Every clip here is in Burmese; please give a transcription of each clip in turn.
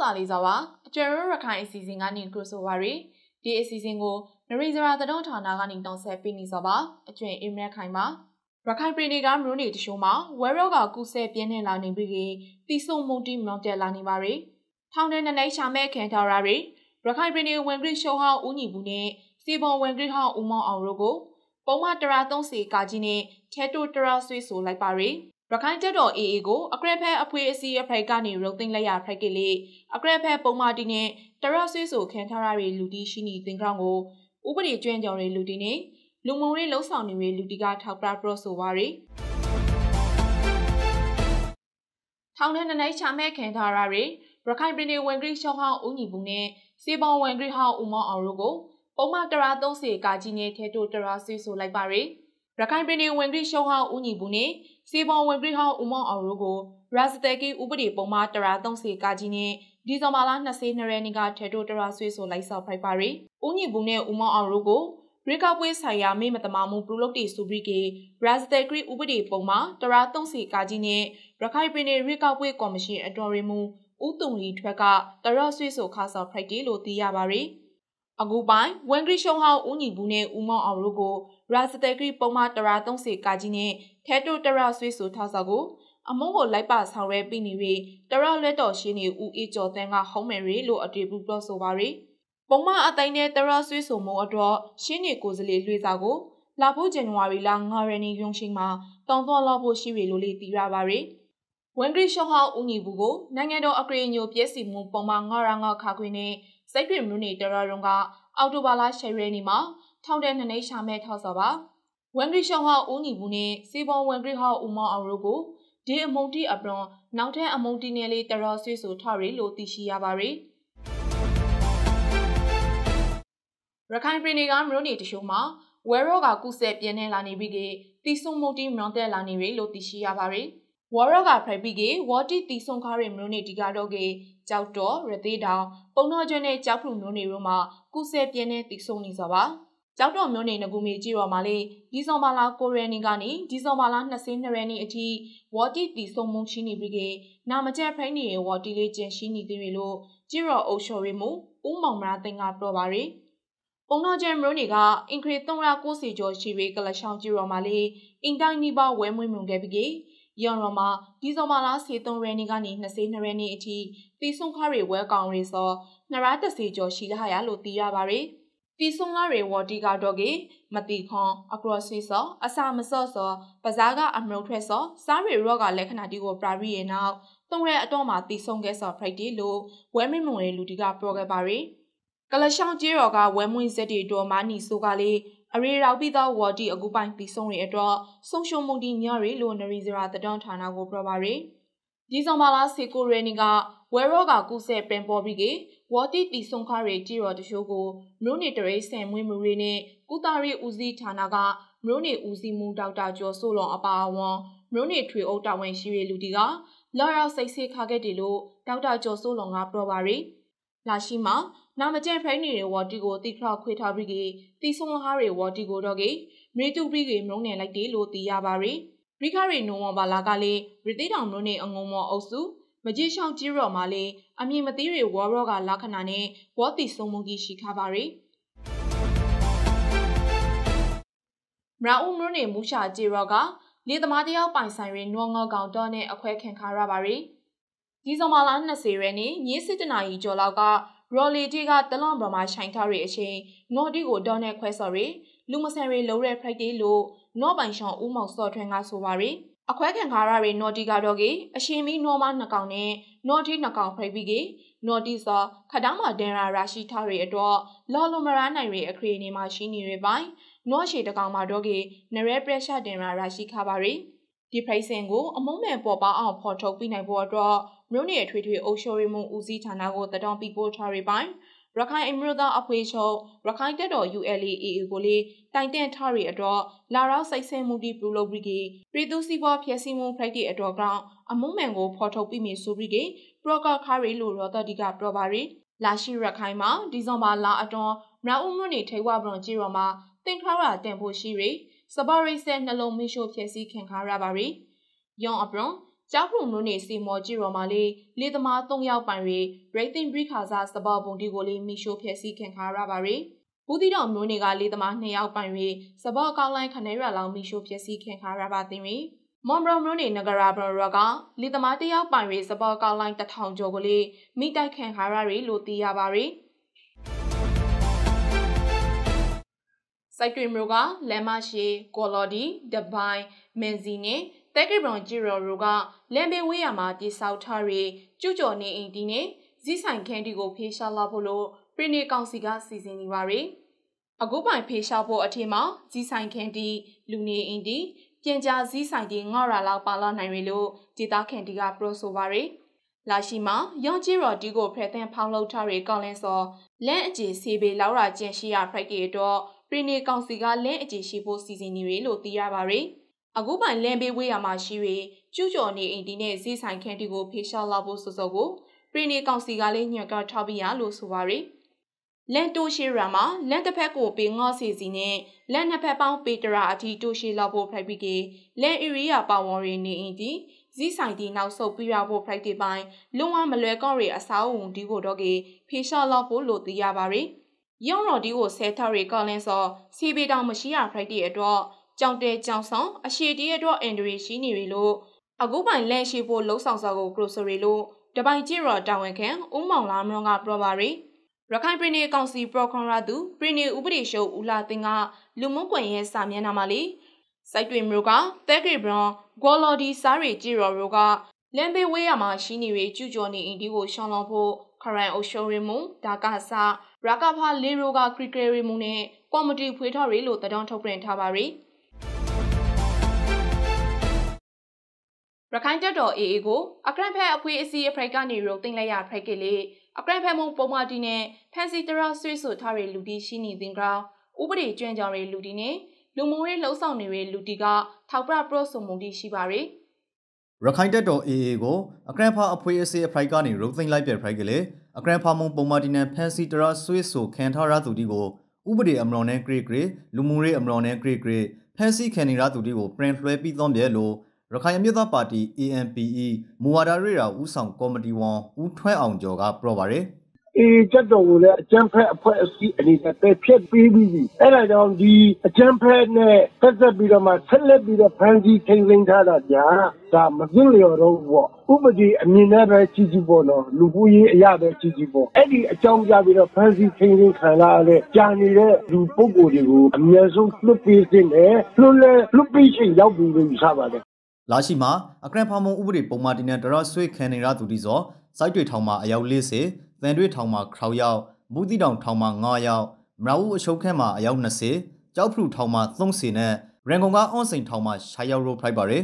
တာလေးစားပါအကျယ်ရရခိုင်အစီအစဉ်ကနေကြိုဆိုပါရယ်ဒီအစီအစဉ်ကိုနရီဇရာတတော်ဌာနကနေတောင်းဆက်ပေးနေစားပါအကျဉ်အင်မရခိုင်ပါရခိုင်ပြည်နယ်ကမြို့နယ်တချို့မှာဝဲရောဂါကူးစက်ပြင်းထန်လာနေပြီးတိဆုံမုန်တီမောင်တက်လာနေပါရယ်ထောင်ထဲနဲ့နိုင်ရှာမဲ့ခံထားရရယ်ရခိုင်ပြည်နယ်ဝင်ဂရိရှောဟောင်းဦးညီဘူးနဲ့စီပေါ်ဝင်ဂရိဟောင်းဦးမောင်အောင်တို့ကိုပုံမှန်တရာ30ကာကြီးနဲ့ထဲတိုတရာဆွေးဆိုလိုက်ပါရယ်ရခိုင်တပ်တော် AA ကိုအကရဖဲအဖွဲ့အစည်းအဖွဲ့ကနေရုံသိမ်းလိုက်ရဖိုက်ကလေးအကရဖဲပုံမာတီနဲ့တရဆွေးဆိုခံထားရတဲ့လူတီရှိနေသင်္ကောင်ကိုဥပဒေကျွမ်းကျော်တဲ့လူတီနဲ့လူမုံရေးလှုံ့ဆော်နေတဲ့လူတီကထောက်ပြပရော့ဆိုပါရီထောင်ထဲနှစ်နိုင်ချမဲ့ခံထားရတဲ့ရခိုင်ပြည်နယ်ဝန်ကြီးရှောင်းဟောင်းဦးညီဘူးနဲ့စေပေါ်ဝန်ကြီးဟောင်းဦးမောင်အောင်တို့ကိုပုံမှန်တရာ30ကာကြီးနဲ့ထဲတိုတရာဆွေးဆိုလိုက်ပါရီရခိုင်ပြည်နယ်ဝန်ကြီးရှောင်းဟောင်းဦးညီဘူးနဲ့စီပေါ်ဝင်ကြီးဟောင်းဦးမောင်အောင်တို့ကိုရာဇတဲကီဥပဒေပုံမှာတရာ30ကာကြီးနဲ့ဒီဇင်ဘာလ22ရက်နေ့ကထေတိုတရာဆွေးဆိုလိုက်ဆောက်ဖိုက်ပါရီဦးညီဘူးနဲ့ဦးမောင်အောင်တို့ကိုရေကပွဲဆိုင်ရာမေမတမမှုပရုလုပ်တီစုပြီးကေရာဇတဲကီဥပဒေပုံမှာတရာ30ကာကြီးနဲ့ရခိုင်ပြည်နယ်ရေကပွဲကော်မရှင်အတော်ရီမူဦးတုံရီထွက်ကတရာဆွေးဆိုခါဆောက်ဖိုက်တီလို့သိရပါရီအခုပိုင်းဝန်ဂရီရှုံဟောင်းဦးညီဘူးနဲ့ဦးမောင်အောင်တို့ကိုရာဇတဲကီပုံမှာတရာ30ကာကြီးနဲ့ခဲတိုတရဆွေးဆိုထားစာကိုအမုံကိုလိုက်ပါဆောင်ရဲပြီးနေပြီးတရလက်တော်ရှင်းနေဦးအေးကျော်တန်းကဟုံးမယ်ရီလို့အတေဘူးပြောဆိုပါရီပုံမအတိုင်းနဲ့တရဆွေးဆိုမှုအတော့ရှင်းနေကိုစလေလွှေစာကိုလာဖို့ဇန်နဝါရီလ9ရက်နေ့ရုံရှိမှာတောင်တော်လောက်ဖို့ရှိပြီလို့လေးသိရပါရီဝန်ဂရီရှော့ဟောင်းဦးညီဘူးကိုနိုင်ငံတော်အကြိညိုပြည့်စုံမှု ပုံမှန်ငါရငါခါခွေနဲ့စိုက်တွင်မြို့နေတရရုံကအော်တိုဘာလ10ရက်နေ့မှာ ထောင်တဲ့နှစ်နှိပ်ရှာမဲ့ထောက်စော်ပါဝန်ဂရီရှောဟာဦးညီဘူးနဲ့စေဘောဝန်ဂရီဟာဦးမောင်အောင်တို့ကိုဒီအမုံတီအပလွန်နောက်ထပ်အမုံတီနယ်လေးတရော်ဆွေးဆိုထရီလို့သိရှိရပါရယ်ရခိုင်ပြည်နယ်ကမြို့နယ်တချို့မှာဝဲရောဂါကူးစက်ပြင်းထန်လာနေပြီးကတီဆုံမုန်တီမွန်တက်လာနေပြီလို့သိရှိရပါရယ်ဝါရောဂါဖရိုက်ပြီးကဝါတီတီဆုံခါရီမြို့နယ်ဒီကတော့ကကြောက်တော်ရသေးတောင်ပုံတော်ကျွန်းနဲ့ကြောက်ဖူမြို့နယ်တို့မှာကူးစက်ပြင်းတဲ့တီဆုံနေကြပါကျောက်တော်မြို့နယ်ငကူမီကြီးတော်မှာလေဒီဇွန်ဘာလ9ရက်နေ့ကနေဒီဇွန်ဘာလ22ရက်နေ့အထိဝေါ်တီတီဆုံမုံရှိနေပြီးကနာမကျဖိုင်းနေဝေါ်တီလေးကျင်ရှိနေသေးတယ်လို့ကြီးတော်အုပ်ချုပ်ရေးမှူးဦးမောင်မရာသိန်းကပြောပါရယ်ပုံတော်ကျဲမရိုးနေကအင်ခရီ390ကျော်ရှိပြီးကလရှောင်းကြီးတော်မှာလေအင်တိုင်းနီးပါးဝဲမွေးမြုံခဲ့ပြီးကရော်ရော်မှာဒီဇွန်ဘာလ23ရက်နေ့ကနေ22ရက်နေ့အထိတီဆုံခါရီဝဲကောင်ရီစော230ကျော်ရှိလာရလို့သိရပါရယ်ပီဆုံလာရေဝတီကတော့ကေမတိခွန်အကရစီစောအစာမစော့စောပဇာကအမရုံထွက်စောစားရေရော့ကလက္ခဏာတီကိုပရာရီရေနောက်တုံးရဲအတော့မှာတီဆုံခဲ့စောဖရိုက်တီလို့ဝဲမင်းမွန်ရေလူတီကပြောခဲ့ပါရီကလရှောင်းကြီးရော်ကဝဲမွင်းစက်တီတော်မာနီဆိုကလေးအရေရောက်ပြီးသောဝော်တီအကူပိုင်တီဆုံရေအတွက်ဆုံရှုံမုန်တီညရီလို့နရီဇရာတဒွန်ဌာနကိုပြောပါရီဒီဆောင်ပါလာစီကိုရေနီကဝဲရော့ကကုဆဲပင်ပေါ်ပြီးကေဝေါ်တိတီဆုံခရီတီရော်တရှိုးကိုမြို့နေတရိဆန်မွေးမှုရီနဲ့ကုသရီဦးစီးဌာနကမြို့နေဦးစီးမှုဒေါက်တာကျော်စိုးလွန်အပါအဝင်မြို့နေထွေအုပ်တာဝန်ရှိရလူတီကလာရောက်စိတ်ဆေးခါခဲ့တယ်လို့ဒေါက်တာကျော်စိုးလွန်ကပြောပါရီလာရှိမှာနာမကျန်ဖရိုင်းနေရဝေါ်တီကိုတိခရခွေထားပြီးကတီဆုံဟာရီဝေါ်တီကိုတော့ကမေတူပြီးကမြို့နေလိုက်တယ်လို့သိရပါရီရိခရီနိုဝင်ဘာလာကလေးရတိတောင်မြို့နေအငုံမော်အုပ်စုမကြီးရှောင်းကြီးရော်မှာလည်းအမည်မသိတွေဝေါ်ရော့ကလာခဏနဲ့ဝေါ်တီစုံမုန်ကြီးရှိခါပါရီမရာဦးမျိုးနဲ့မူရှာကြီးရော်ကလေသမားတယောက်ပိုင်ဆိုင်ရင်းနှောငေါကောင်တော့နဲ့အခွဲခင်ခါရပါရီဒီဇင်ဘာလ20ရက်နေ့ည7:00နာရီကျော်လောက်ကရော်လီတီကတလွန်ပေါ်မှာရှိုင်ထားရတဲ့အချိန်ငေါ်တီကိုတော့နဲ့ခွဲဆော်ရီလူမဆန်ရီလုံးရဲ Friday လို့ငေါ်ပိုင်ရှောင်းဦးမောင်စော်ထွန်းကဆိုပါရီ။အခွဲခံခါရတွေနော်တီကတော့ကေအရှင်မီနော်မနှစ်ကောင်နဲ့နော်တီနှစ်ကောင်ဖိပြီးကေနော်တီစာခတောင်းမှာဒင်ရာရရှိထားတွေအတော့လော်လိုမရာနိုင်တွေအခရီနေမှာရှိနေတွေပိုင်းနော်ရှိတကောင်မှာတော့ကေနရဲပရက်ရှာဒင်ရာရရှိခါပါတွေဒီဖိစင်ကိုအမုံမဲ့ပေါ်ပေါအောင် ဖော်ထုတ်ပြနိုင်ဖို့အတွက်မြို့နယ်ထွေထွေအုပ်ချုပ်ရေးမှူးဦးစီးဌာနကိုတတော်ပြီးပို့ထားတွေပိုင်းရခိုင်အမျိုးသားအဖွဲ့ချုပ်ရခိုင်တပ်တော် ULAAA ကိုလည်းတိုင်တင့်ထားရတော့လာရောက်စိုက်ဆဲမှုတီပူလိုဘရီကပြည်သူစီးပွားဖျက်ဆီးမှုဖိုက်တီအတော်ကောင် အမှုမှန်ကိုဖော်ထုတ်ပြီးမြဆိုပြီးကပရော့ကော့ခါရီလိုရောတတိကပြောပါရီလာရှိရခိုင်မှာဒီဇွန်ဘာလအတွင်းမြောက်ဦးမြို့နယ်ထေဝဘရွန်ကြီးရောမှာတင်ခါရတင်ဖို့ရှိရီစပါရိစဲနှလုံးမင်းရှို့ဖျက်ဆီးခံခါရပါရီယွန်အပရွန်ကျောက်ထုံနုနေစီမော်ကြီးရော်မှာလေလေသမား၃ယောက်ပိုင်ရီရိတ်သိမ်ဘရိခါစာစပောက်ပုံဒီကိုလေးမိရှိုးဖျက်ဆီးခံခါရပါရီဘူးတီတော်မျိုးနေကလေသမား၂ယောက်ပိုင်ရီစပောက်ကောင်းလိုင်းခနေရလောင်မိရှိုးဖျက်ဆီးခံခါရပါသိရီမော်ဘရမျိုးနေနဂရာဘရရကလေသမား၁ယောက်ပိုင်ရီစပောက်ကောင်းလိုင်းတထောင်ကျော်ကိုလေးမိတိုက်ခံခါရရီလို့သိရပါရီစိုက်တွင်မျိုးကလမ်းမရှိကော်လော်ဒီဒပိုင်းမန်စီနဲ့တက်ကီဘရွန်ဂျီရော်တို့ကလမ်းဘေးဝေးရာမှာတိဆောက်ထားတဲ့ကျူကျော်နေအိမ်ဒီနဲ့ဇီးဆိုင်ခန်းဒီကိုဖေးရှားလာဖို့လို့ပရီနီကောင်စီကစီစဉ်နေပါရယ်အခုပိုင်ဖေးရှားဖို့အထင်မှာဇီးဆိုင်ခန်းဒီလူနေအိမ်ဒီပြင်ကြားဇီးဆိုင်ဒီငေါရာလောက်ပါလာနိုင်ရလို့ဒေတာခန်ဒီကပရိုဆိုပါရယ်လာရှိမှာရောင်ကြီးရော်ဒီကိုဖရက်သင်ဖောင်းလုပ်ထားတဲ့ကောင်းလင်းစော်လမ်းအကျေဆေးဘေးလောက်ရာကျန်ရှိရာဖရိုက်တီအတွက်ပရီနီကောင်စီကလမ်းအကျေရှိဖို့စီစဉ်နေရလို့သိရပါရယ်အခုမှလန်ပေးဝေးရမှာရှိ၍ကျူးကျော်နေအိမ်ဒီနဲ့ဈေးဆိုင်ခန်းတီကိုဖေရှားလာဖို့စောစောကိုပရီနီကောင်စီကလည်းညွှန်ကြားထားပြီးရလို့ဆိုပါရယ်လန်တိုရှီရာမှာလန်တစ်ဖက်ကိုပေငေါ့စီစီနဲ့လန်နှစ်ဖက်ပေါင်းပေတရာအထိတိုရှီလောက်ဖို့ private ကလန် area ပါဝန်ရီနေအိမ်တီဇီးဆိုင်တီနောက်ဆုတ်ပြရဖို့ private ပိုင်းလုံးဝမလွယ်ကော့ရီအစားအုံဒီကိုတော့ကေဖေရှားလောက်ဖို့လိုသိရပါရယ်ရောင်းတော်ဒီကိုဆဲထားရီကောလင်းစောစီပေတောင်မရှိရ private အတွက်ကြောင်တဲကြောင်ဆောင်အရှိတီရဲ့တော့အန်ဒရီရှိနေပြီလို့အခုပိုင်လန်ရှိဖို့လှုံ့ဆော်စာကိုကရိုဆိုရီလို့တပိုင်ကြည့်ရတာဝန်ခံဦးမောင်လာမွန်ကပြောပါရီရခိုင်ပြည်နယ်ကောင်စီပရခွန်ရသူပြည်နယ်ဥပဒေချုပ်ဦးလာသိန်းကလူမှုကွန်ရက်စာမျက်နှာမှာလေစိုက်တွေမျိုးကတဲဂရီဘရွန်ဂေါ်လော်ဒီစားရီကြည်ရော်တို့ကလမ်းဘေးဝေးရမှာရှိနေရကျူကျော်နေအင်ဒီကိုရှောင်းလောဖို့ခရိုင်အိုရှိုရီမွန်ဒါကဆာရကဖာလေရိုကခရီကရီမွန်နဲ့ကော်မတီဖွေးထော်ရီလို့တံတောင်းထုတ်ပြန်ထားပါရီ။ရခိုင်တပ်တော် AA ကိုအကရန်ဖက်အဖွဲ့အစည်းအဖိုက်ကနေရုပ်သိမ်းလိုက်ရဖိုက်ကလေးအကရန်ဖက်မုံပုံမာတီနဲ့ဖန်စီတရာဆွေဆိုထားတဲ့လူတီရှိနေသင်ကောင်ဥပဒေကျွမ်းကြောင်တဲ့လူတီနဲ့လူမျိုးရေးလှုပ်ဆောင်နေတဲ့လူတီကထောက်ပရပရဆိုမှုတီရှိပါရယ်ရခိုင်တပ်တော် AA ကိုအကရန်ဖာအဖွဲ့အစည်းအဖိုက်ကနေရုပ်သိမ်းလိုက်ပြဖိုက်ကလေးအကရန်ဖာမုံပုံမာတီနဲ့ဖန်စီတရာဆွေဆိုခံထားရသူတီကိုဥပဒေအမရော်နဲ့ဂရိဂရိလူမျိုးရေးအမရော်နဲ့ဂရိဂရိဖန်စီခံနေရသူတီကို print လွှဲပြီးသွန်းပြလို့ရခိုင်အမျိုးသားပါတီ ANPE မူဝါဒရေးရာဦးဆောင်ကော်မတီဝန်ဦးထွန်းအောင်ကျော်ကပြောပါရယ်အေကျက်တော်ကိုလည်းအကျန်းဖက်အဖွဲ့အစည်းအနေနဲ့ပယ်ဖျက်ပေးပြီးပြီအဲ့ဒါကြောင့်ဒီအကျန်းဖက်နဲ့ဆက်ဆက်ပြီးတော့မှဆက်လက်ပြီးတော့ဖန်စီထိန်သိမ်းထားတာကြာဒါမသိလျော်တော့ဘူးပေါ့ဥပဒေအမြင်နဲ့ပဲကြီးကြီးပေါ့နော်လူမှုရေးအရာပဲကြီးကြီးပေါ့အဲ့ဒီအကြောင်းပြပြီးတော့ဖန်စီထိန်သိမ်းခံလာတဲ့ကြာနေတဲ့လူပုဂ္ဂိုလ်တွေကိုအမြဲဆုံးလွတ်ပေးခြင်းနဲ့လွတ်လဲလွတ်ပေးခြင်းရောက်ပြီးလို့ယူဆပါတယ်လာရှိမှာအကရန်ဖာမုံဥပဒေပုံမှန်တင်တဲ့တရဆွေခံနေရသူတိစောစိုက်တွေထောင်မှာအယောက်40တန်တွေထောင်မှာခရောက်ရောက်မူတိတောင်ထောင်မှာ9ရောက်မရဝူအရှုံးခန့်မှာအယောက်20ကြောက်ဖလူထောင်မှာ30နဲ့ရန်ကုန်ကအွန်စိန်ထောင်မှာရှာရောက်ရိုးဖိုက်ပါရယ်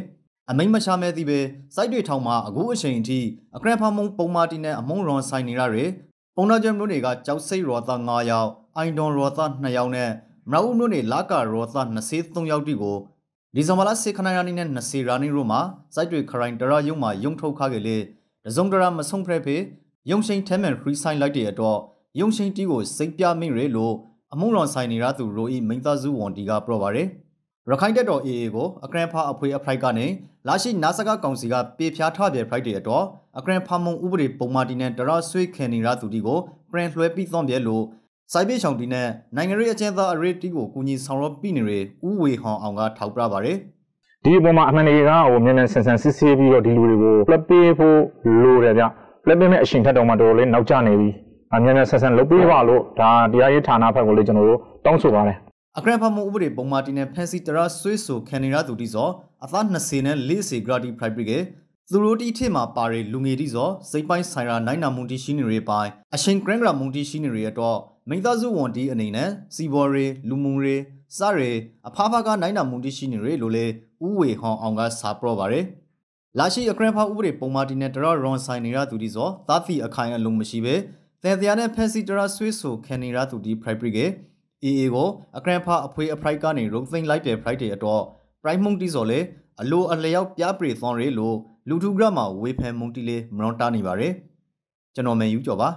အမိန်မချမဲ့သည်ပဲစိုက်တွေထောင်မှာအခုအချိန်အထိအကရန်ဖာမုံပုံမာတီနဲ့အမုံရွန်ဆိုင်နေရတဲ့ပုံနာကျမျိုးတွေကကြောက်စိတ်ရောသား9ယောက်အိုင်ဒွန်ရောသား2ယောက်နဲ့မရဝူမျိုးတွေလာကာရောသား23ယောက်တိကိုဒီဇွန်ဘာလ10ခဏရာနီနဲ့20ရာနီတို့မှာစိုက်တွေခရိုင်တရာယုံမှာယုံထုတ်ခါခဲ့လေတစုံတရာမဆုံဖရဲဖေယုံရှိန်ထဲမန်ရီဆိုင်လိုက်တဲ့အတော့ယုံရှိန်တီးကိုစိတ်ပြမိရလို့အမှုတော်ဆိုင်နေရသူရိုအီမိန်သားစုဝန်တီကပြောပါရယ်ရခိုင်တက်တော် AA ကိုအကရန်ဖာအဖွေအဖလိုက်ကနေလာရှိနာစကကောင်စီကပေဖြားထပြေဖလိုက်တဲ့အတော့အကရန်ဖာမုံဥပဒေပုံမာတီနဲ့တရဆွေးခင်နေရသူတီကိုပရင်လွှဲပြီးသွန်ပြဲလို့စိုက်ပြေချောင်တီနဲ့နိုင်ငံရေးအကျဉ်းသားအရေးတီးကိုကူညီဆောင်ရွက်ပြီးနေတဲ့ဥဝေဟောင်အောင်ကထောက်ပြပါဗျ။ဒီအပေါ်မှာအမှန်တရားကဟိုမြန်မြန်ဆန်ဆန်စစ်ဆေးပြီးတော့ဒီလူတွေကိုလက်ပေးဖို့လိုတယ်ဗျ။လက်ပေးမဲ့အရှင်ထက်တော်မှတော်တော်လေးနောက်ကျနေပြီ။အမြန်မြန်ဆန်ဆန်လုပ်ပေးပါလို့ဒါတရားရေးဌာနဘက်ကိုလည်းကျွန်တော်တို့တောင်းဆိုပါတယ်။အကရဖမှုဥပဒေပုံမှန်တီနဲ့ဖန်စီတရာဆွေးဆိုခံနေရသူတိစောအသား20နဲ့40ဂရာဒီဖရိုက်ပရီကသူတို့တီထိမှာပါရီလူငယ်တီဆိုစိတ်ပိုင်းဆိုင်ရာနိုင်နာမှုတီရှိနေရပိုင်းအရှင်ဂရန်ဂရာမှုတီရှိနေရတော့မိသားစုဝန်တီအနေနဲ့စီဘော်ရီလူမှုရီစရီအဖားဖားကနိုင်နာမှုတီရှိနေရလို့လေဥဝေဟောင်းအောင်ကစာပြော့ပါတယ်လာရှိအကရန်ဖာဥပဒေပုံမာတီနဲ့တရရွန်ဆိုင်နေရသူတီဆိုသာသီအခိုင်အလုံးမရှိပဲတန်တရားနဲ့ဖန်စီတရဆွေးဆိုခံနေရသူတီဖရိုက်ပရီကအေအေကိုအကရန်ဖာအဖွေအဖရိုက်ကနေရုံသိမ့်လိုက်တယ်ဖရိုက်တယ်အတော့ပရိုက်မှုန်တီဆိုလေအလိုအလျောက်ပြပရီသွန်ရီလို့လူထုကမှဝေဖန်မုန်တီလေးမရွန်တာနေပါတယ်ကျွန်တော်မန်ယူကျော်ပါ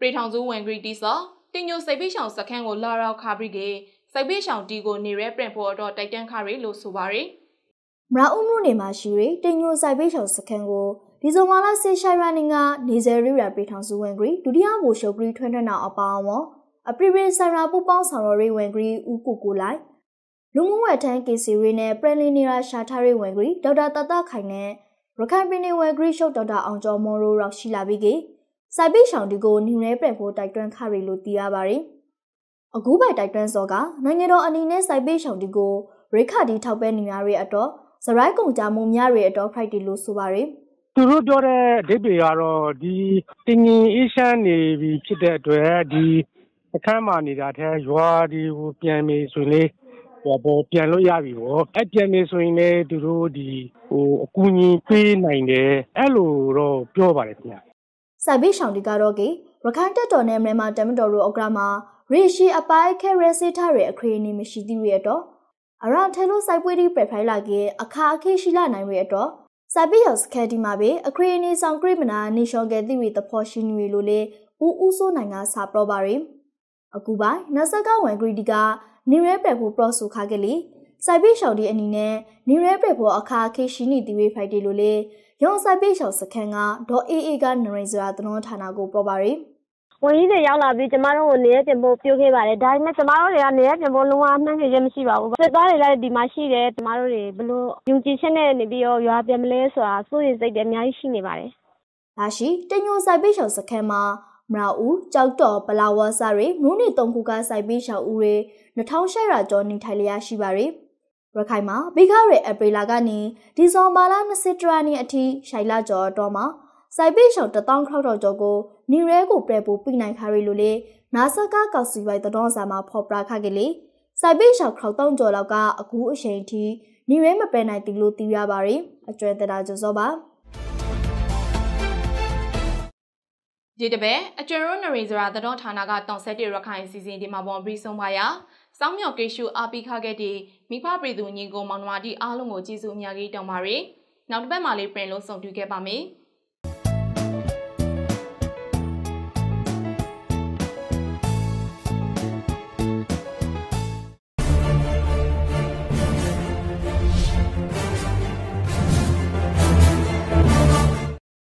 ပြည်ထောင်စုဝန်ဂရီတီစာတင်ညိုစိတ်ပိရှောင်စခန်းကိုလာရောက်ခါပြီးကစိတ်ပိရှောင်တီကိုနေရဲပြန်ဖို့တော့တိုက်တန်းခါရီလို့ဆိုပါရယ်မရာဦးမှုနေမှာရှိရတင်ညိုစိတ်ပိရှောင်စခန်းကိုဒီဇင်ဘာလ6ရက်ရနေ့ကနေဇယ်ရီရာပြည်ထောင်စုဝန်ဂရီဒုတိယဗိုလ်ချုပ်ဂရီထွန်းထွန်းအောင်အပါအဝင်အပရီရီဆန်ရာပူပေါင်းဆောင်ရရေးဝန်ဂရီဦးကိုကိုလိုက်လူမှုဝက်ထန်းကေစီရီနဲ့ပရန်လီနီရာရှာထားရေးဝန်ကြီးဒေါက်တာတတခိုင်နဲ့ရခိုင်ပြည်နယ်ဝန်ကြီးချုပ်ဒေါက်တာအောင်ကျော်မော်ရိုရောက်ရှိလာပြီးကစိုက်ပိတ်ဆောင်ဒီကိုညူနဲပြန်ဖို့တိုက်တွန်းခရီလို့သိရပါတယ်။အခုပဲတိုက်တွန်းစောကနိုင်ငံတော်အနေနဲ့စိုက်ပိတ်ဆောင်ဒီကိုရိခတီထောက်ပဲနေရတဲ့အတော့စရိုက်ကုန်ကြမှုများရဲ့အတော့ Friday လို့ဆိုပါတယ်။သူတို့ပြောတဲ့ဒိဗေကတော့ဒီတင်ငင်အေးရှမ်းနေပြီဖြစ်တဲ့အတွက်ဒီအခန်းမှာနေတာထဲရွာဒီကိုပြန်ပြီးဆိုလေပေါ်ပြန်လို့ရပြီပေါ့အဲ့ပြန်နေဆိုရင်လည်းသူတို့ဒီဟိုအကူအညီပေးနိုင်တယ်အဲ့လိုတော့ပြောပါတယ်ခင်ဗျာစိုက်ဘေးရှောင်တွေကတော့ကေရခိုင်တပ်တော်နဲ့မြန်မာတမတော်တို့အကရမှာရေရှိအပိုင်ခဲရစေထရဲအခရီးနေမရှိသေးရတော့အရာထဲလို့စိုက်ပွေးဒီပရဖိုင်လာကေအခါခေရှိလာနိုင်ရတော့စိုက်ဘေးရောက်စခဲဒီမှာပဲအခရီးနေဆောင်ခရမနာနေရှော်ကဲတိရီတဖို့ရှိနေလို့လေဦးဦးစိုးနိုင်ကစာပြောပါရီအခုပိုင်းနတ်ဆက်ကဝန်ဂရီဒီကနေရဲပယ်ဖို့ပရော့ဆူခါကလေးစိုက်ပိရှောက်ဒီအနေနဲ့နေရဲပယ်ဖို့အခါခေရှိနီတီဝေးဖိုက်တီလိုလေရုံစိုက်ပိရှောက်စခန်းကဒေါ်အေးအေးကနရိဇရာသနွန်ဌာနကိုပေါ်ပါရီဝင်ကြီးတွေရောက်လာပြီးကျမတို့ကိုနေရပြင်ဖို့ပြောခဲ့ပါတယ်ဒါပေမဲ့ကျမတို့တွေကနေရပြင်ဖို့လုံးဝမှန်းချေခြင်းမရှိပါဘူးစစ်သားတွေလည်းဒီမှာရှိတယ်ကျမတို့တွေဘလို့ယုံကြည်ချက်နဲ့နေပြီးတော့ရွာပြန်မလဲဆိုတာစိုးရိမ်စိတ်တွေအများကြီးရှိနေပါတယ်ဒါရှိတညိုဆိုင်ပိတ်ရှောက်စခန်းမှာမရာဦးကြောက်တော်ပလာဝါစာတွေမြို့နေသုံးခုကစိုက်ပြီးရှောက်ဦးတွေ2000ရာကျော်နေထိုင်လျက်ရှိပါရယ်ရခိုင်မှာဘိခရဲအပရီလာကနေဒီဇော်မာလာ20တရာနေ့အထိရှိုင်လာကျော်တော်မှာစိုက်ပိရှောင်းတပေါင်းခောက်တော်ကျော်ကိုနေရဲကိုပြဲပူပြိနိုင်ခါရီလိုလေနာဆကကောက်စီပိုင်တော်ဆာမှာဖော်ပြခခဲ့လေစိုက်ပိရှောင်းခောက်တောင်းကျော်လောက်ကအကူအချိန်အထိနေရဲမပယ်နိုင်သည်လို့သိရပါရယ်အကျွဲတရာကျော်စောပါဒီတပဲအကျွရိုနရီဇရာသတော်ဌာနကတောင်ဆက်တီရခိုင်အစီအစဉ်ဒီမှာပေါ်ပြီးဆုံးပါရစောင်းမြော်ကေရှုအားပေးခခဲ့တဲ့မိဖပြည်သူညီကိုမောင်နှမတီအားလုံးကိုကျေးဇူးအများကြီးတောင်းပါရနောက်တစ်ပတ်မှလေးပြင်လို့ဆုံတွေ့ခဲ့ပါမယ်။